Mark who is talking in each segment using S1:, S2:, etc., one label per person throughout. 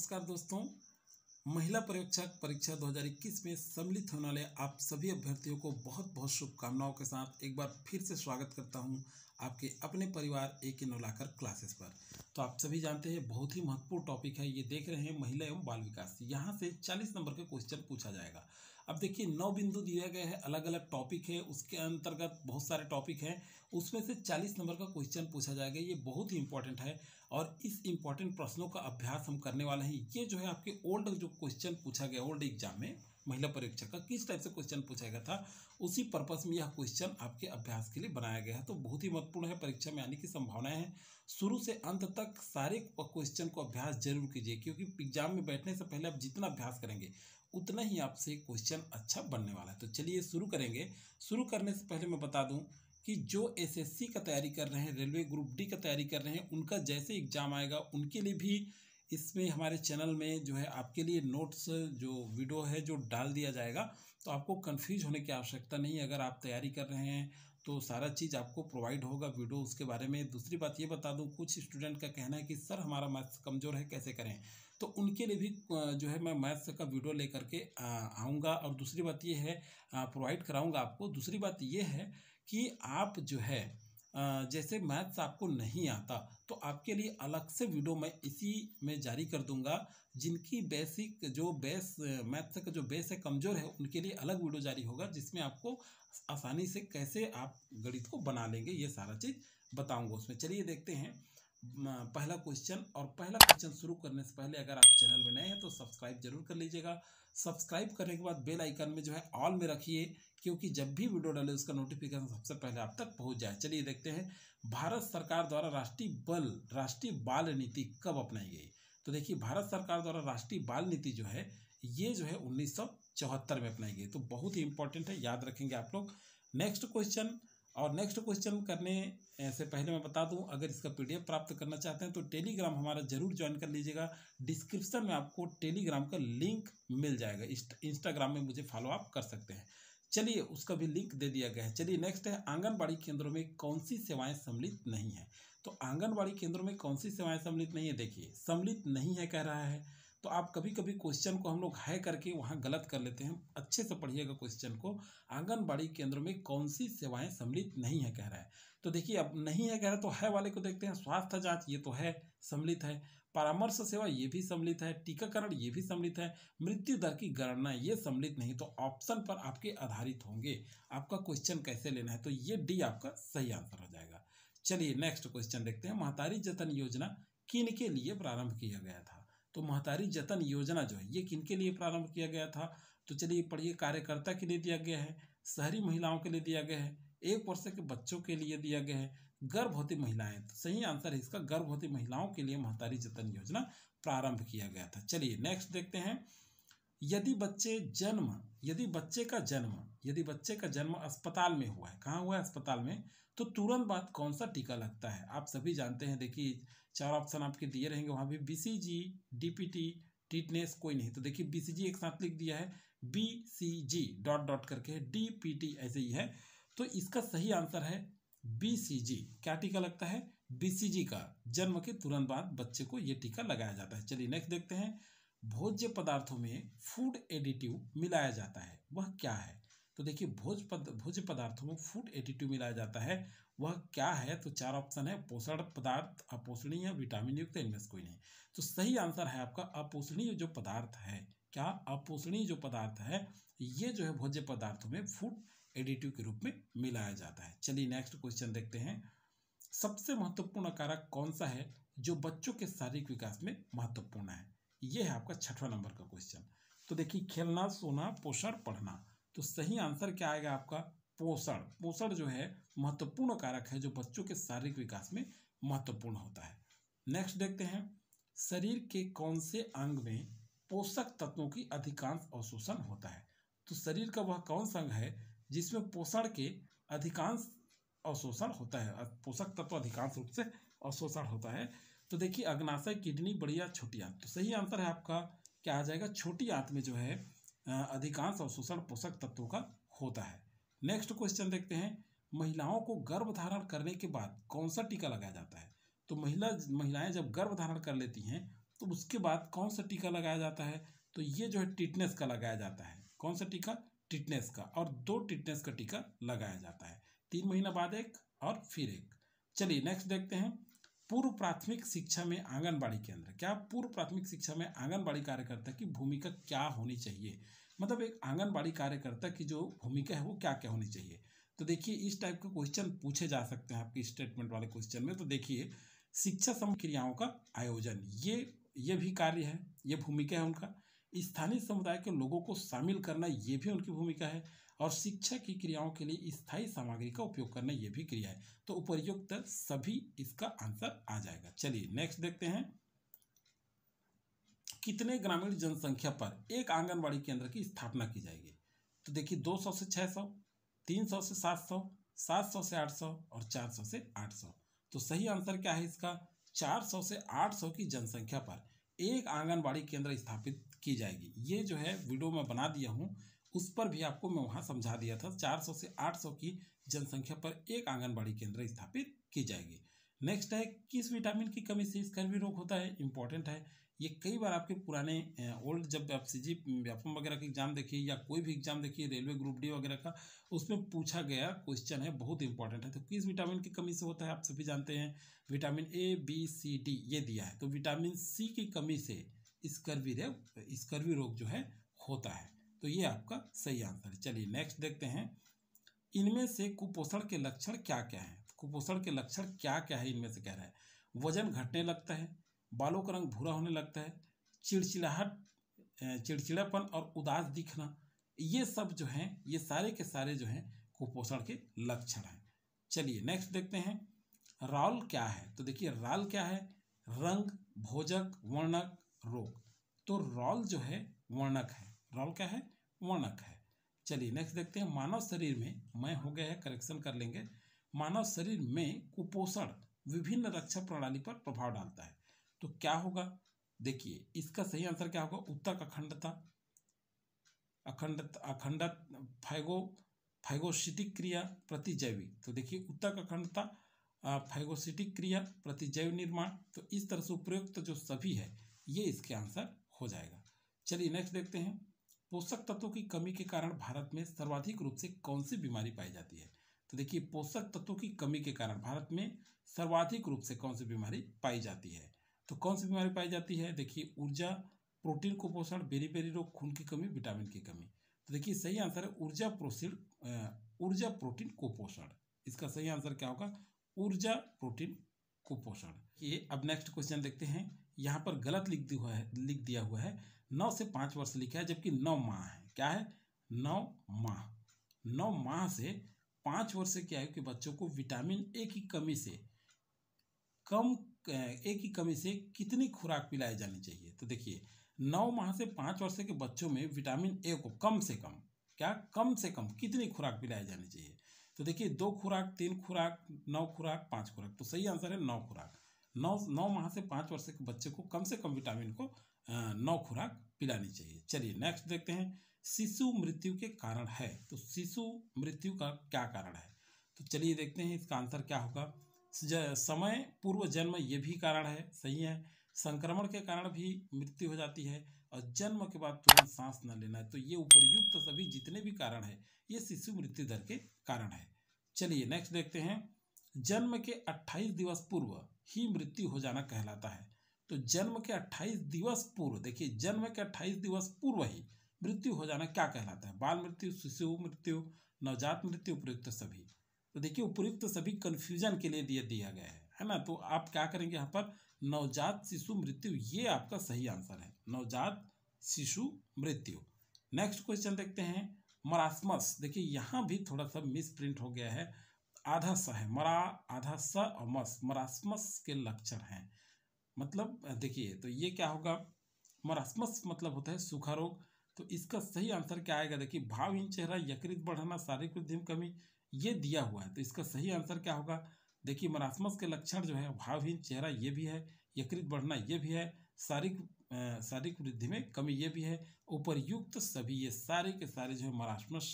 S1: नमस्कार दोस्तों महिला पर्यवेक्षक परीक्षा 2021 में सम्मिलित होने वाले आप सभी अभ्यर्थियों को बहुत बहुत शुभकामनाओं के साथ एक बार फिर से स्वागत करता हूं आपके अपने परिवार ए के नौलाकर क्लासेस पर तो आप सभी जानते हैं बहुत ही महत्वपूर्ण टॉपिक है ये देख रहे हैं महिला एवं बाल विकास यहाँ से चालीस नंबर का क्वेश्चन पूछा जाएगा अब देखिए नौ बिंदु दिए गए है अलग अलग टॉपिक है उसके अंतर्गत बहुत सारे टॉपिक हैं उसमें से चालीस नंबर का क्वेश्चन पूछा जाएगा ये बहुत ही इंपॉर्टेंट है और इस इंपॉर्टेंट प्रश्नों का अभ्यास हम करने वाले हैं ये जो है आपके ओल्ड जो क्वेश्चन पूछा गया ओल्ड एग्जाम में महिला परीक्षा का किस टाइप से क्वेश्चन पूछा गया था उसी पर्पज़ में यह क्वेश्चन आपके अभ्यास के लिए बनाया गया है तो बहुत ही महत्वपूर्ण है परीक्षा में आने की संभावनाएं हैं शुरू से अंत तक सारे क्वेश्चन को अभ्यास जरूर कीजिए क्योंकि एग्जाम में बैठने से पहले आप जितना अभ्यास करेंगे उतना ही आपसे क्वेश्चन अच्छा बनने वाला है तो चलिए शुरू करेंगे शुरू करने से पहले मैं बता दूँ कि जो एसएससी का तैयारी कर रहे हैं रेलवे ग्रुप डी का तैयारी कर रहे हैं उनका जैसे एग्जाम आएगा उनके लिए भी इसमें हमारे चैनल में जो है आपके लिए नोट्स जो वीडियो है जो डाल दिया जाएगा तो आपको कन्फ्यूज होने की आवश्यकता नहीं अगर आप तैयारी कर रहे हैं तो सारा चीज़ आपको प्रोवाइड होगा वीडियो उसके बारे में दूसरी बात ये बता दूँ कुछ स्टूडेंट का कहना है कि सर हमारा मैथ्स कमज़ोर है कैसे करें तो उनके लिए भी जो है मैं मैथ्स का वीडियो ले करके आऊँगा और दूसरी बात ये है प्रोवाइड कराऊँगा आपको दूसरी बात ये है कि आप जो है जैसे मैथ्स आपको नहीं आता तो आपके लिए अलग से वीडियो मैं इसी में जारी कर दूंगा जिनकी बेसिक जो बेस मैथ्स का जो बेस है कमज़ोर है उनके लिए अलग वीडियो जारी होगा जिसमें आपको आसानी से कैसे आप गणित को बना लेंगे ये सारा चीज़ बताऊंगा उसमें चलिए देखते हैं पहला क्वेश्चन और पहला क्वेश्चन शुरू करने से पहले अगर आप चैनल में नए हैं तो सब्सक्राइब जरूर कर लीजिएगा सब्सक्राइब करने के बाद बेल आइकन में जो है ऑल में रखिए क्योंकि जब भी वीडियो डाले उसका नोटिफिकेशन सबसे पहले आप तक पहुंच जाए चलिए देखते हैं भारत सरकार द्वारा राष्ट्रीय बल राष्ट्रीय बाल नीति कब अपनाई गई तो देखिए भारत सरकार द्वारा राष्ट्रीय बाल नीति जो है ये जो है उन्नीस में अपनाई गई तो बहुत ही इंपॉर्टेंट है याद रखेंगे आप लोग नेक्स्ट क्वेश्चन और नेक्स्ट क्वेश्चन करने से पहले मैं बता दूं अगर इसका पीडीएफ प्राप्त करना चाहते हैं तो टेलीग्राम हमारा जरूर ज्वाइन कर लीजिएगा डिस्क्रिप्शन में आपको टेलीग्राम का लिंक मिल जाएगा इंस्टाग्राम में मुझे फॉलो आप कर सकते हैं चलिए उसका भी लिंक दे दिया गया है चलिए नेक्स्ट है आंगनबाड़ी केंद्रों में कौन सी सेवाएं सम्मिलित नहीं है तो आंगनबाड़ी केंद्रों में कौन सी सेवाएं सम्मिलित नहीं है देखिए सम्मिलित नहीं है कह रहा है तो आप कभी कभी क्वेश्चन को हम लोग हाई करके वहाँ गलत कर लेते हैं अच्छे से पढ़िएगा क्वेश्चन को आंगनबाड़ी केंद्र में कौन सी सेवाएं सम्मिलित नहीं है कह रहा है तो देखिए अब नहीं है कह रहा है तो है वाले को देखते हैं स्वास्थ्य जाँच ये तो है सम्मिलित है परामर्श सेवा ये भी सम्मिलित है टीकाकरण ये भी सम्मिलित है मृत्यु दर की गणना ये सम्मिलित नहीं तो ऑप्शन पर आपके आधारित होंगे आपका क्वेश्चन कैसे लेना है तो ये डी आपका सही आंसर हो जाएगा चलिए नेक्स्ट क्वेश्चन देखते हैं महतारी जतन योजना किन के लिए प्रारंभ किया गया था तो महतारी जतन योजना जो है ये किन के लिए प्रारंभ किया गया था तो चलिए पढ़िए कार्यकर्ता के लिए दिया गया है शहरी महिलाओं के लिए दिया गया है एक वर्ष के बच्चों के लिए दिया गया है गर्भवती महिलाएं तो सही आंसर है इसका गर्भवती महिलाओं के लिए महतारी जतन योजना प्रारंभ किया गया था चलिए नेक्स्ट देखते हैं यदि बच्चे जन्म यदि बच्चे का जन्म यदि बच्चे का जन्म अस्पताल में हुआ है कहाँ हुआ है अस्पताल में तो तुरंत बाद कौन सा टीका लगता है आप सभी जानते हैं देखिए चार ऑप्शन आपके दिए रहेंगे वहाँ भी B C G D P T tetanus कोई नहीं तो देखिए बी सी जी एक साथ लिख दिया है B C G dot dot करके डी पी टी ऐसे ही है तो इसका सही आंसर है बी सी जी क्या टीका लगता है बी सी जी का जन्म के तुरंत बाद बच्चे को ये टीका लगाया जाता है चलिए नेक्स्ट देखते हैं भोज्य पदार्थों में फूड एडिटिव मिलाया जाता है वह क्या है तो देखिए भोज पद भोज पदार्थों में फूड एटीट्यू मिलाया जाता है वह क्या है तो चार ऑप्शन है पोषण पदार्थ अपोषणीय विटामिन युक्त इनमें से कोई नहीं तो सही आंसर है आपका अपोषणीय जो पदार्थ है क्या अपोषणीय जो पदार्थ है ये जो है भोज्य पदार्थों में फूड एडिटिव के रूप में मिलाया जाता है चलिए नेक्स्ट क्वेश्चन देखते हैं सबसे महत्वपूर्ण कारक कौन सा है जो बच्चों के शारीरिक विकास में महत्वपूर्ण है यह है आपका छठवां नंबर का क्वेश्चन तो देखिए खेलना सोना पोषण पढ़ना तो सही आंसर क्या आएगा आपका पोषण पोषण जो है महत्वपूर्ण कारक है जो बच्चों के शारीरिक विकास में महत्वपूर्ण होता है नेक्स्ट देखते हैं शरीर के कौन से अंग में पोषक तत्वों की अधिकांश अवशोषण होता है तो शरीर का वह कौन सा अंग है जिसमें पोषण के अधिकांश अवशोषण होता है पोषक तत्व अधिकांश रूप से अवशोषण होता है तो देखिए अग्नाशय किडनी बढ़िया छोटी आंत तो सही आंसर है आपका क्या आ जाएगा छोटी आंत में जो है अधिकांश अवशोषण पोषक तत्वों का होता है नेक्स्ट क्वेश्चन देखते हैं महिलाओं को गर्भ धारण करने के बाद कौन सा टीका लगाया जाता है तो महिला महिलाएं जब गर्भ धारण कर लेती हैं तो उसके बाद कौन सा टीका लगाया जाता है तो ये जो है टिटनेस का लगाया जाता है कौन सा टीका टिटनेस का और दो टिटनेस का टीका लगाया जाता है तीन महीना बाद एक और फिर एक चलिए नेक्स्ट देखते हैं पूर्व प्राथमिक शिक्षा में आंगनबाड़ी केंद्र क्या पूर्व प्राथमिक शिक्षा में आंगनबाड़ी कार्यकर्ता की भूमिका क्या होनी चाहिए मतलब एक आंगनबाड़ी कार्यकर्ता की जो भूमिका है वो क्या क्या होनी चाहिए तो देखिए इस टाइप के क्वेश्चन पूछे जा सकते हैं आपके स्टेटमेंट वाले क्वेश्चन में तो देखिए शिक्षा क्रियाओं का आयोजन ये ये भी कार्य है ये भूमिका है उनका स्थानीय समुदाय के लोगों को शामिल करना ये भी उनकी भूमिका है और शिक्षा की क्रियाओं के लिए स्थायी सामग्री का उपयोग करना ये भी क्रिया है तो उपयुक्त सभी इसका आंसर आ जाएगा चलिए नेक्स्ट देखते हैं कितने ग्रामीण जनसंख्या पर एक आंगनबाड़ी केंद्र की स्थापना की जाएगी तो देखिए दो से छः सौ से सात सौ से आठ और चार से आठ तो सही आंसर क्या है इसका 400 से 800 की जनसंख्या पर एक आंगनबाड़ी केंद्र स्थापित की जाएगी ये जो है वीडियो में बना दिया हूँ उस पर भी आपको मैं वहाँ समझा दिया था 400 से 800 की जनसंख्या पर एक आंगनबाड़ी केंद्र स्थापित की जाएगी नेक्स्ट है किस विटामिन की कमी से स्कर्वी रोग होता है इंपॉर्टेंट है ये कई बार आपके पुराने ओल्ड जब आप सी जी व्यापम वगैरह के एग्जाम देखिए या कोई भी एग्जाम देखिए रेलवे ग्रुप डी वगैरह का उसमें पूछा गया क्वेश्चन है बहुत इंपॉर्टेंट है तो किस विटामिन की कमी से होता है आप सभी जानते हैं vitamin A B C D ये दिया है तो विटामिन सी की कमी से स्कर्वी रोग स्कर्वी रोग जो है होता है तो ये आपका सही आंसर है चलिए नेक्स्ट देखते हैं इनमें से कुपोषण के लक्षण क्या क्या हैं कुपोषण के लक्षण क्या क्या है इनमें से कह रहा है वजन घटने लगता है बालों का रंग भूरा होने लगता है चिड़चिड़ाहट चिड़चिड़ापन और उदास दिखना ये सब जो हैं ये सारे के सारे जो हैं कुपोषण के लक्षण हैं चलिए नेक्स्ट देखते हैं राल क्या है तो देखिए राल क्या है रंग भोजक वर्णक रोग तो रॉल जो है वर्णक है रॉल क्या है वर्णक है चलिए नेक्स्ट देखते हैं मानव शरीर में मैं हो गया है करेक्शन कर लेंगे मानव शरीर में कुपोषण विभिन्न रक्षा प्रणाली पर प्रभाव डालता है तो क्या होगा देखिए इसका सही आंसर क्या होगा उत्तक अखंडता अखंड अखंड फैगो फैगोसिटिक क्रिया प्रतिजैविक तो देखिए उत्तक अखंडता फाइगोसिटिक क्रिया प्रतिजैव निर्माण तो इस तरह से उपयुक्त जो सभी है ये इसके आंसर हो जाएगा चलिए नेक्स्ट देखते हैं पोषक तत्वों की कमी के कारण भारत में सर्वाधिक रूप से कौन सी बीमारी पाई जाती है तो देखिए पोषक तत्वों की कमी के कारण भारत में सर्वाधिक रूप से कौन सी बीमारी पाई जाती है तो कौन सी बीमारी पाई जाती है देखिए ऊर्जा प्रोटीन कुपोषण बेरी बेरी रोग खून की कमी विटामिन की कमी तो देखिए सही आंसर है ऊर्जा प्रोसिड ऊर्जा प्रोटीन कुपोषण इसका सही आंसर क्या होगा ऊर्जा प्रोटीन कुपोषण ये अब नेक्स्ट क्वेश्चन देखते हैं यहाँ पर गलत लिख दिया हुआ है लिख दिया हुआ है नौ से पाँच वर्ष लिखा है जबकि नौ माह है क्या है नौ माह नौ माह से पाँच वर्ष की आयु के बच्चों को विटामिन ए की कमी से कम ए की कमी से कितनी खुराक पिलाई जानी चाहिए तो देखिए नौ माह से पाँच वर्ष के बच्चों में विटामिन ए को कम से कम क्या कम से कम कितनी खुराक पिलाई जानी चाहिए तो देखिए दो खुराक तीन खुराक नौ खुराक पाँच खुराक तो सही आंसर है नौ खुराक नौ नौ माह से पाँच वर्ष के बच्चे को कम से कम विटामिन को नौ खुराक पिलानी चाहिए चलिए नेक्स्ट देखते हैं शिशु मृत्यु के कारण है तो शिशु मृत्यु का क्या कारण है तो चलिए देखते हैं इसका आंसर क्या होगा समय पूर्व जन्म ये भी कारण है सही है संक्रमण के कारण भी मृत्यु हो जाती है और जन्म के बाद तुरंत सांस न लेना तो ये उपरयुक्त सभी जितने भी कारण है ये शिशु मृत्यु दर के कारण है चलिए नेक्स्ट देखते हैं जन्म के 28 दिवस पूर्व ही मृत्यु हो जाना कहलाता है तो जन्म के 28 दिवस पूर्व देखिए जन्म के 28 दिवस पूर्व ही मृत्यु हो जाना क्या कहलाता है बाल मृत्यु शिशु मृत्यु नवजात मृत्यु उपयुक्त सभी तो देखिए उपयुक्त सभी कन्फ्यूजन के लिए दिया दिया गया है है ना तो आप क्या करेंगे यहाँ पर नवजात शिशु मृत्यु ये आपका सही आंसर है नवजात शिशु मृत्यु नेक्स्ट क्वेश्चन देखते हैं मरासमस देखिए यहाँ भी थोड़ा सा मिस प्रिंट हो गया है आधा स है मरा आधा स और मस मरासमस के लक्षण हैं मतलब देखिए तो ये क्या होगा मरासमस मतलब होता है सूखा रोग तो इसका सही आंसर क्या आएगा देखिए भावहीन चेहरा यकृत बढ़ना शारीरिक वृद्धि में कमी ये दिया हुआ है तो इसका सही आंसर क्या होगा देखिए मरासमस के लक्षण जो है भावहीन चेहरा ये भी है यकृत बढ़ना ये भी है शारीरिक शारीरिक वृद्धि में कमी ये भी है उपरयुक्त सभी ये सारे के सारे जो है मरासमस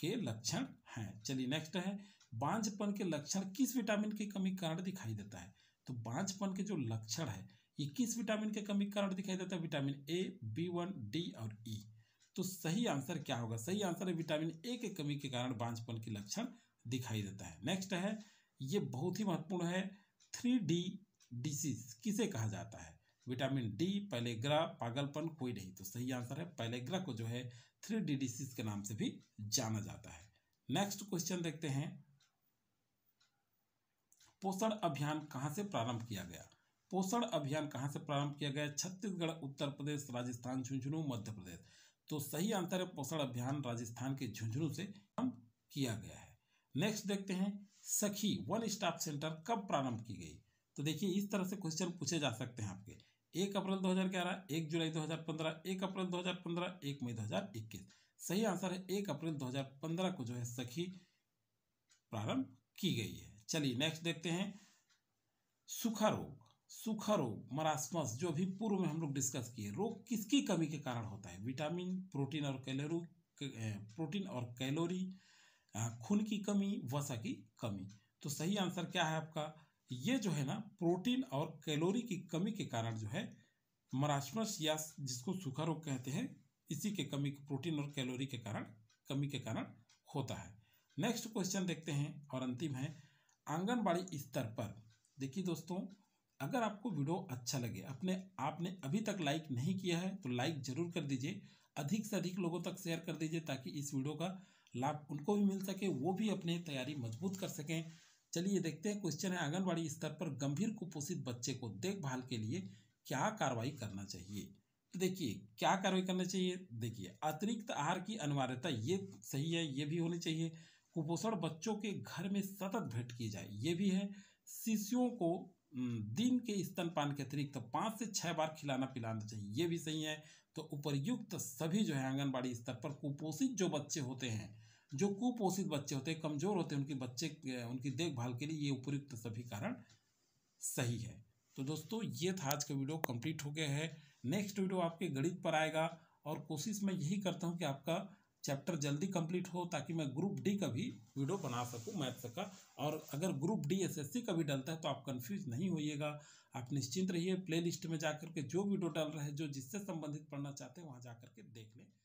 S1: के लक्षण हैं चलिए नेक्स्ट है बांझपन के लक्षण किस विटामिन की कमी कारण दिखाई देता है तो बांझपन के जो लक्षण है किस विटामिन के कमी के कारण दिखाई देता है vitamin A B one D और ई e. तो सही आंसर क्या होगा सही आंसर है विटामिन ए के कमी के कारण बांझपन के लक्षण दिखाई देता है नेक्स्ट है ये बहुत ही महत्वपूर्ण है थ्री डी डिसीज किसे कहा जाता है विटामिन डी पैलेग्रा पागलपन कोई नहीं तो सही आंसर है पैलेग्रा को जो है थ्री डी डिसीज के नाम से भी जाना जाता है नेक्स्ट क्वेश्चन देखते हैं पोषण अभियान कहाँ से प्रारंभ किया गया पोषण अभियान कहाँ से प्रारंभ किया गया छत्तीसगढ़ उत्तर प्रदेश राजस्थान झुंझुनू मध्य प्रदेश तो सही आंसर है पोषण अभियान राजस्थान के झुंझुनू से प्रारंभ किया गया है नेक्स्ट देखते हैं सखी वन स्टॉप सेंटर कब प्रारंभ की गई तो देखिए इस तरह से क्वेश्चन पूछे जा सकते हैं आपके एक अप्रैल 2011, एक जुलाई 2015, एक अप्रैल 2015, एक मई 2021 सही आंसर है एक अप्रैल 2015 को जो है सखी प्रारंभ की गई है चलिए नेक्स्ट देखते हैं सुखा रोग सूखा रोग मरासमस जो अभी पूर्व में हम लोग डिस्कस किए रोग किसकी कमी के कारण होता है विटामिन प्रोटीन और कैलोरी प्रोटीन और कैलोरी खून की कमी वसा की कमी तो सही आंसर क्या है आपका ये जो है ना प्रोटीन और कैलोरी की कमी के कारण जो है मरासमस या जिसको सूखा रोग कहते हैं इसी के कमी प्रोटीन और कैलोरी के कारण कमी के कारण होता है नेक्स्ट क्वेश्चन देखते हैं और अंतिम है आंगनबाड़ी स्तर पर देखिए दोस्तों अगर आपको वीडियो अच्छा लगे अपने आपने अभी तक लाइक नहीं किया है तो लाइक जरूर कर दीजिए अधिक से अधिक लोगों तक शेयर कर दीजिए ताकि इस वीडियो का लाभ उनको भी मिल सके वो भी अपनी तैयारी मजबूत कर सकें चलिए देखते हैं क्वेश्चन है आंगनबाड़ी स्तर पर गंभीर कुपोषित बच्चे को देखभाल के लिए क्या कार्रवाई करना चाहिए तो देखिए क्या कार्रवाई करना चाहिए देखिए अतिरिक्त आहार की अनिवार्यता ये सही है ये भी होनी चाहिए कुपोषण बच्चों के घर में सतत भेंट की जाए ये भी है शिशुओं को दिन के स्तनपान के अतिरिक्त तो पाँच से छः बार खिलाना पिलाना चाहिए ये भी सही है तो उपरयुक्त सभी जो है आंगनबाड़ी स्तर पर कुपोषित जो बच्चे होते हैं जो कुपोषित बच्चे होते हैं कमज़ोर होते हैं उनके बच्चे उनकी देखभाल के लिए ये उपयुक्त सभी कारण सही है तो दोस्तों ये था आज का वीडियो कंप्लीट हो गया है नेक्स्ट वीडियो आपके गणित पर आएगा और कोशिश मैं यही करता हूँ कि आपका चैप्टर जल्दी कंप्लीट हो ताकि मैं ग्रुप डी का भी वीडियो बना सकूं मैथ्स का और अगर ग्रुप डी एसएससी का भी डलता है तो आप कंफ्यूज नहीं होइएगा आप निश्चिंत रहिए प्लेलिस्ट में जा के जो वीडियो डाल रहे हैं जो जिससे संबंधित पढ़ना चाहते हैं वहाँ जा करके देख लें